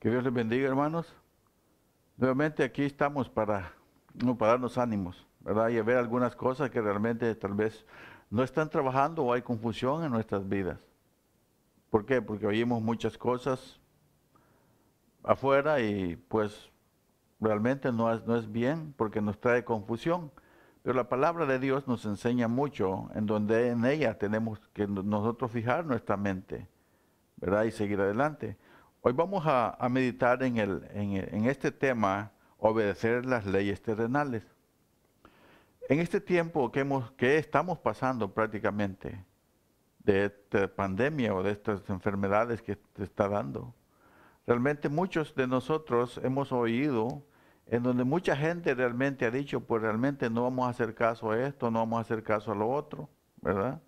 Que Dios les bendiga, hermanos. Nuevamente aquí estamos para, no, darnos ánimos, ¿verdad? Y ver algunas cosas que realmente tal vez no están trabajando o hay confusión en nuestras vidas. ¿Por qué? Porque oímos muchas cosas afuera y pues realmente no es, no es bien porque nos trae confusión. Pero la palabra de Dios nos enseña mucho en donde en ella tenemos que nosotros fijar nuestra mente, ¿verdad? Y seguir adelante. Hoy vamos a, meditar en, el, en, este tema, obedecer las leyes terrenales. En este tiempo que, hemos, que estamos pasando prácticamente de esta pandemia o de estas enfermedades que se está dando, realmente muchos de nosotros hemos oído en donde mucha gente realmente ha dicho, pues realmente no vamos a hacer caso a esto, no vamos a hacer caso a lo otro, ¿verdad?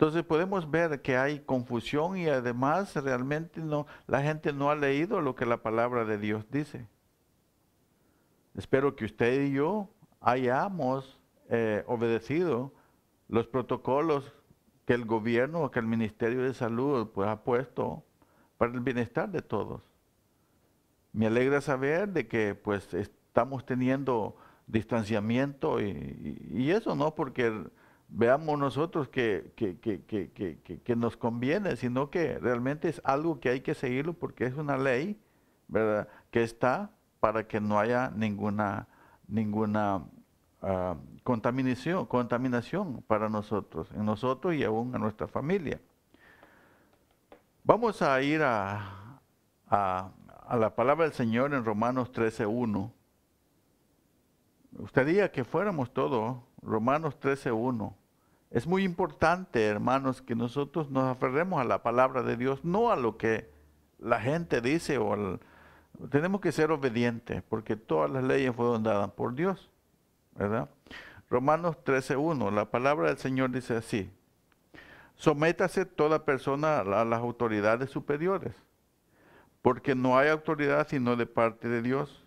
Entonces podemos ver que hay confusión y además realmente no, la gente no ha leído lo que la palabra de Dios dice. Espero que usted y yo hayamos eh, obedecido los protocolos que el gobierno o que el Ministerio de Salud pues, ha puesto para el bienestar de todos. Me alegra saber de que pues estamos teniendo distanciamiento y, y eso no porque veamos nosotros que, que, nos conviene, sino que realmente es algo que hay que seguirlo porque es una ley, ¿verdad? Que está para que no haya ninguna, ninguna ah, contaminación, contaminación para nosotros, en nosotros y aún a nuestra familia. Vamos a ir a, la palabra del Señor en Romanos 13.1. Usted diría que fuéramos todos Romanos 13.1. Es muy importante, hermanos, que nosotros nos aferremos a la palabra de Dios, no a lo que la gente dice o tenemos que ser obedientes, porque todas las leyes fueron dadas por Dios, ¿verdad? Romanos 13:1, la palabra del Señor dice así: Sométase toda persona a las autoridades superiores, porque no hay autoridad sino de parte de Dios,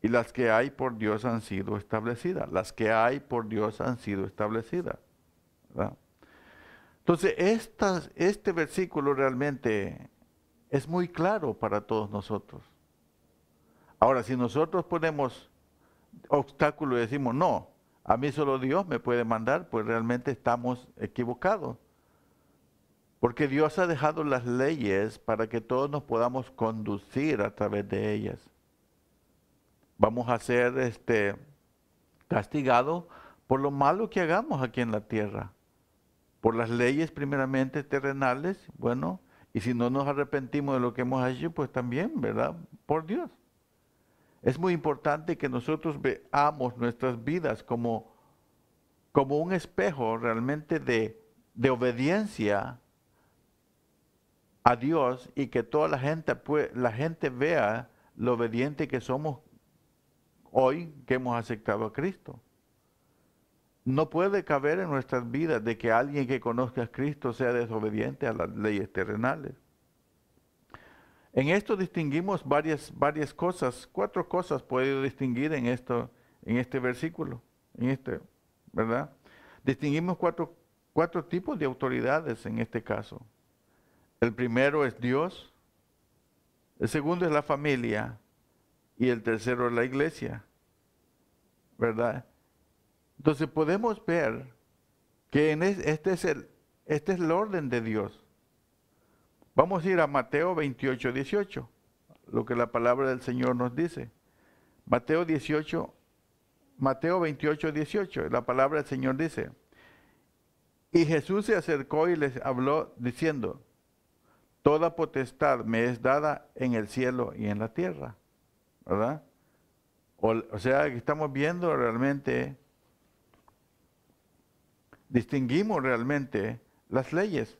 y las que hay por Dios han sido establecidas. Las que hay por Dios han sido establecidas. Entonces, este versículo realmente es muy claro para todos nosotros. Ahora, si nosotros ponemos obstáculos y decimos, no, a mí solo Dios me puede mandar, pues realmente estamos equivocados. Porque Dios ha dejado las leyes para que todos nos podamos conducir a través de ellas. Vamos a ser este, castigados por lo malo que hagamos aquí en la tierra por las leyes primeramente terrenales, bueno, y si no nos arrepentimos de lo que hemos hecho, pues también, ¿verdad? Por Dios. Es muy importante que nosotros veamos nuestras vidas como, como un espejo realmente de, de obediencia a Dios y que toda la gente, pues, la gente vea lo obediente que somos hoy que hemos aceptado a Cristo. No puede caber en nuestras vidas de que alguien que conozca a Cristo sea desobediente a las leyes terrenales. En esto distinguimos varias, varias cosas, cuatro cosas puedo distinguir en, esto, en este versículo, en este, ¿verdad? Distinguimos cuatro, cuatro tipos de autoridades en este caso. El primero es Dios, el segundo es la familia y el tercero es la iglesia, ¿verdad? Entonces podemos ver que este, es el, este es el orden de Dios. Vamos a ir a Mateo 28, 18, lo que la palabra del Señor nos dice. Mateo 18, Mateo 28, 18, la palabra del Señor dice, y Jesús se acercó y les habló diciendo, toda potestad me es dada en el cielo y en la tierra, ¿verdad? O, o sea, que estamos viendo realmente distinguimos realmente las leyes,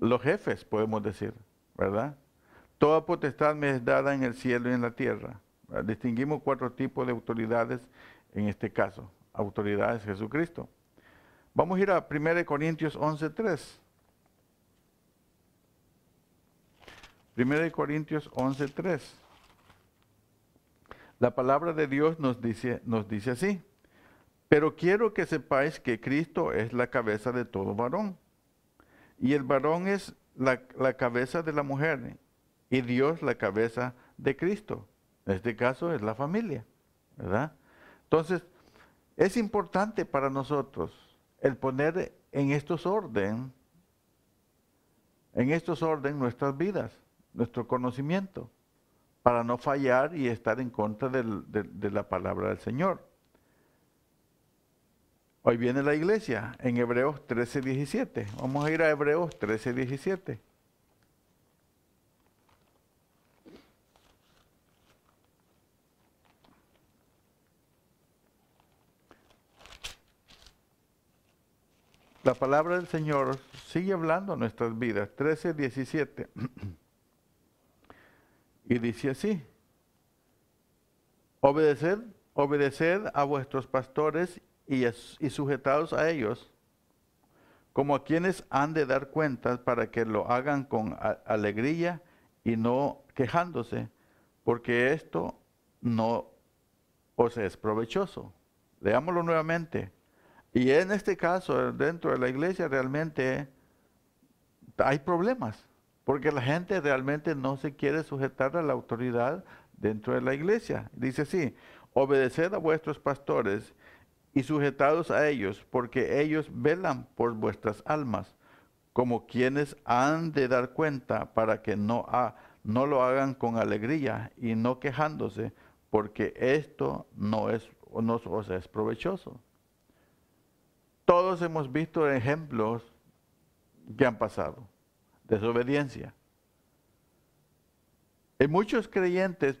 los jefes, podemos decir, ¿verdad? Toda potestad me es dada en el cielo y en la tierra. Distinguimos cuatro tipos de autoridades en este caso. Autoridades Jesucristo. Vamos a ir a 1 Corintios 11.3. 1 Corintios 11.3. La palabra de Dios nos dice, nos dice así. Pero quiero que sepáis que Cristo es la cabeza de todo varón. Y el varón es la, cabeza de la mujer y Dios la cabeza de Cristo. En este caso es la familia, Entonces, es importante para nosotros el poner en estos orden, en estos orden nuestras vidas, nuestro conocimiento, para no fallar y estar en contra de la palabra del Señor. Hoy viene la iglesia en Hebreos 13, 17. Vamos a ir a Hebreos 13, 17. La palabra del Señor sigue hablando nuestras vidas. 13, 17. y dice así. Obedeced, obedeced a vuestros pastores y, sujetados a ellos, como a quienes han de dar cuentas para que lo hagan con alegría y no quejándose, porque esto no os es provechoso. Leámoslo nuevamente. Y en este caso, dentro de la iglesia realmente hay problemas, porque la gente realmente no se quiere sujetar a la autoridad dentro de la iglesia. Dice así, obedeced a vuestros pastores y sujetados a ellos, porque ellos velan por vuestras almas, como quienes han de dar cuenta para que no, no lo hagan con alegría y no quejándose, porque esto no es, no, es provechoso. Todos hemos visto ejemplos que han pasado, desobediencia. En muchos creyentes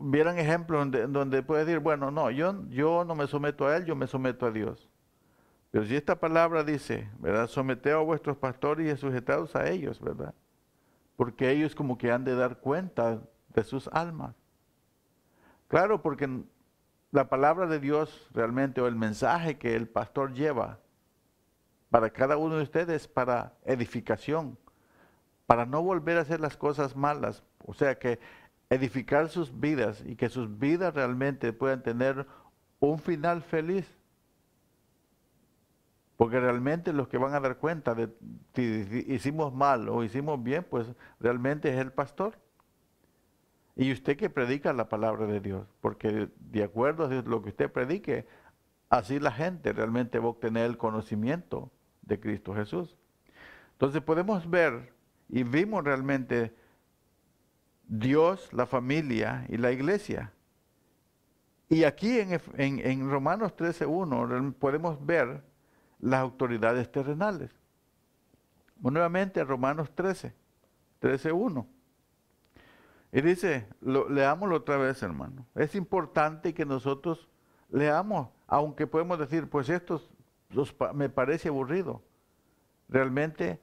vieran ejemplos donde, donde puede decir, bueno, no, yo, yo no me someto a él, yo me someto a Dios. Pero si esta palabra dice, ¿verdad? Someteos a vuestros pastores y sujetados a ellos, ¿verdad? Porque ellos como que han de dar cuenta de sus almas. Claro, porque la palabra de Dios realmente, o el mensaje que el pastor lleva para cada uno de ustedes, para edificación, para no volver a hacer las cosas malas. O sea que edificar sus vidas y que sus vidas realmente puedan tener un final feliz. Porque realmente los que van a dar cuenta de si hicimos mal o hicimos bien, pues realmente es el pastor. Y usted que predica la palabra de Dios, porque de acuerdo a lo que usted predique, así la gente realmente va a obtener el conocimiento de Cristo Jesús. Entonces podemos ver y vimos realmente Dios, la familia y la iglesia. Y aquí en, en, en Romanos 13.1 podemos ver las autoridades terrenales. Nuevamente Romanos 13, 13.1. Y dice, lo, leámoslo otra vez, hermano. Es importante que nosotros leamos, aunque podemos decir, pues esto me parece aburrido. Realmente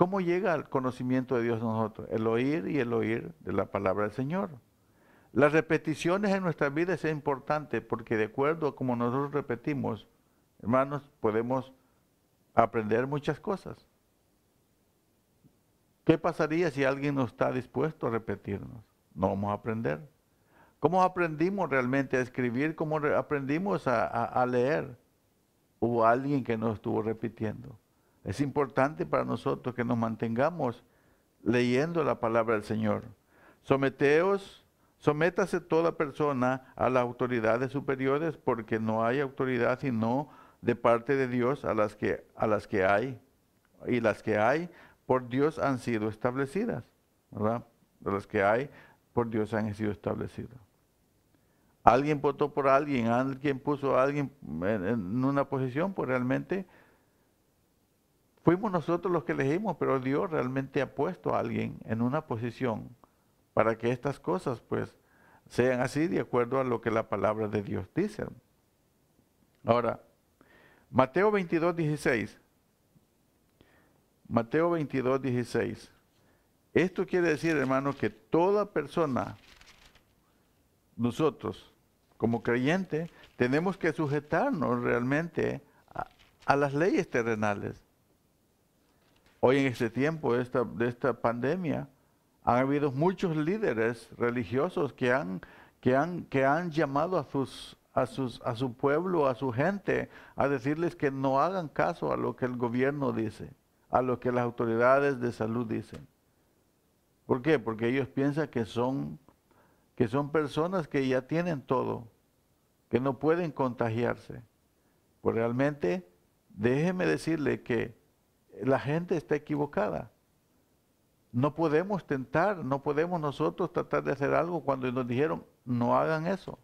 ¿Cómo llega al conocimiento de Dios nosotros? El oír y el oír de la palabra del Señor. Las repeticiones en nuestra vida es importante porque de acuerdo a cómo nosotros repetimos, hermanos, podemos aprender muchas cosas. ¿Qué pasaría si alguien no está dispuesto a repetirnos? No vamos a aprender. ¿Cómo aprendimos realmente a escribir? ¿Cómo aprendimos a, a leer? Hubo alguien que nos estuvo repitiendo. Es importante para nosotros que nos mantengamos leyendo la palabra del Señor. Someteos, sométase toda persona a las autoridades superiores, porque no hay autoridad sino de parte de Dios a las que, a las que hay, y las que hay por Dios han sido establecidas, ¿verdad? Las que hay por Dios han sido establecidas. Alguien votó por alguien, alguien puso a alguien en, en una posición, pues realmente Fuimos nosotros los que elegimos, pero Dios realmente ha puesto a alguien en una posición para que estas cosas pues sean así de acuerdo a lo que la palabra de Dios dice. Ahora, Mateo 22, 16. Mateo 22, 16. Esto quiere decir, hermano, que toda persona, nosotros como creyente tenemos que sujetarnos realmente a las leyes terrenales. Hoy en este tiempo de esta, pandemia han habido muchos líderes religiosos que han, que han, que han llamado a, sus, a, sus, a su pueblo, a su gente, a decirles que no hagan caso a lo que el gobierno dice, a lo que las autoridades de salud dicen. ¿Por qué? Porque ellos piensan que son, que son personas que ya tienen todo, que no pueden contagiarse. Pues realmente, déjeme decirle que la gente está equivocada. No podemos tentar, no podemos nosotros tratar de hacer algo cuando nos dijeron, no hagan eso.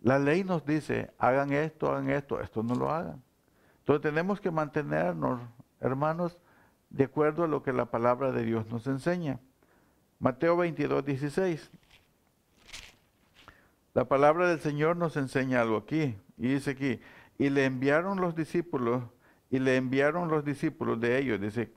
La ley nos dice, hagan esto, hagan esto, esto no lo hagan. Entonces tenemos que mantenernos, hermanos, de acuerdo a lo que la palabra de Dios nos enseña. Mateo 22, 16. La palabra del Señor nos enseña algo aquí, y dice aquí, y le enviaron los discípulos y le enviaron los discípulos de ellos, dice,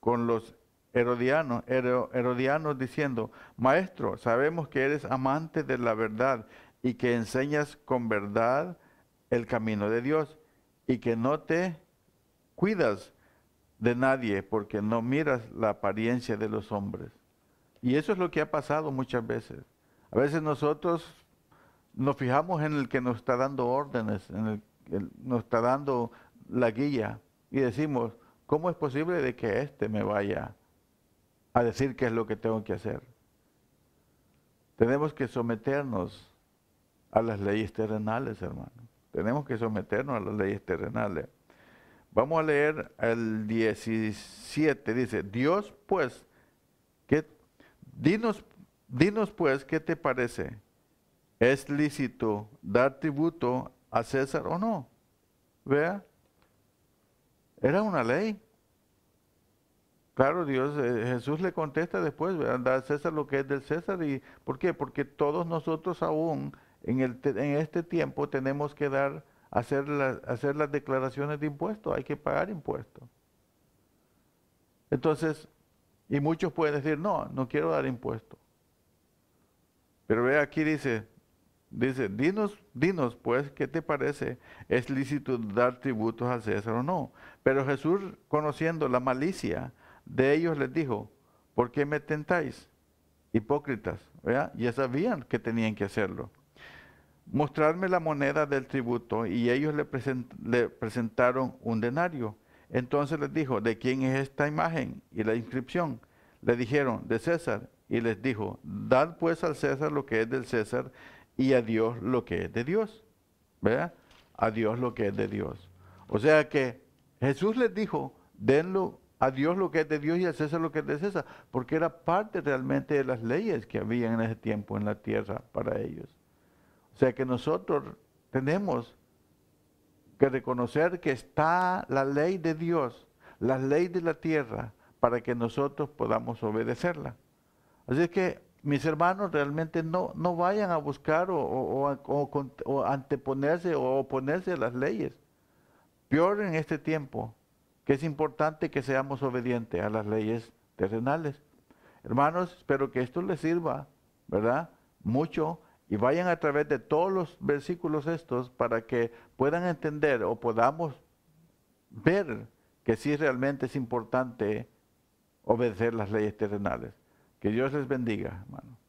con los herodianos, herodianos diciendo, Maestro, sabemos que eres amante de la verdad y que enseñas con verdad el camino de Dios y que no te cuidas de nadie porque no miras la apariencia de los hombres. Y eso es lo que ha pasado muchas veces. A veces nosotros nos fijamos en el que nos está dando órdenes, en el que nos está dando la guía y decimos, ¿cómo es posible de que éste me vaya a decir qué es lo que tengo que hacer? Tenemos que someternos a las leyes terrenales, hermano. Tenemos que someternos a las leyes terrenales. Vamos a leer el 17, dice, Dios pues, ¿qué, dinos, dinos pues, ¿qué te parece? ¿Es lícito dar tributo a César o no? Vea, era una ley. Claro, Dios, eh, Jesús le contesta después, anda a César lo que es del César. ¿Y por qué? Porque todos nosotros aún en, este tiempo tenemos que dar, hacer, hacer las declaraciones de impuestos, hay que pagar impuestos. Entonces, y muchos pueden decir, no, no quiero dar impuestos. Pero ve aquí dice, Dice, dinos, dinos pues, ¿qué te parece? ¿Es lícito dar tributos a César o no? Pero Jesús, conociendo la malicia de ellos, les dijo, ¿por qué me tentáis? Hipócritas, ya sabían que tenían que hacerlo. Mostrarme la moneda del tributo y ellos le, le presentaron un denario. Entonces les dijo, ¿de quién es esta imagen y la inscripción? Le dijeron, de César. Y les dijo, dad pues al César lo que es del César y a Dios lo que es de Dios. ¿Verdad? A Dios lo que es de Dios. O sea que Jesús les dijo, denlo a Dios lo que es de Dios y a César lo que es de César, porque era parte realmente de las leyes que había en ese tiempo en la tierra para ellos. O sea que nosotros tenemos que reconocer que está la ley de Dios, la ley de la tierra, para que nosotros podamos obedecerla. Así es que mis hermanos realmente no, no vayan a buscar o, anteponerse o oponerse a las leyes. Peor en este tiempo, que es importante que seamos obedientes a las leyes terrenales. Hermanos, espero que esto les sirva, ¿verdad? Mucho. Y vayan a través de todos los versículos estos para que puedan entender o podamos ver que sí realmente es importante obedecer las leyes terrenales. Que Dios les bendiga, hermano.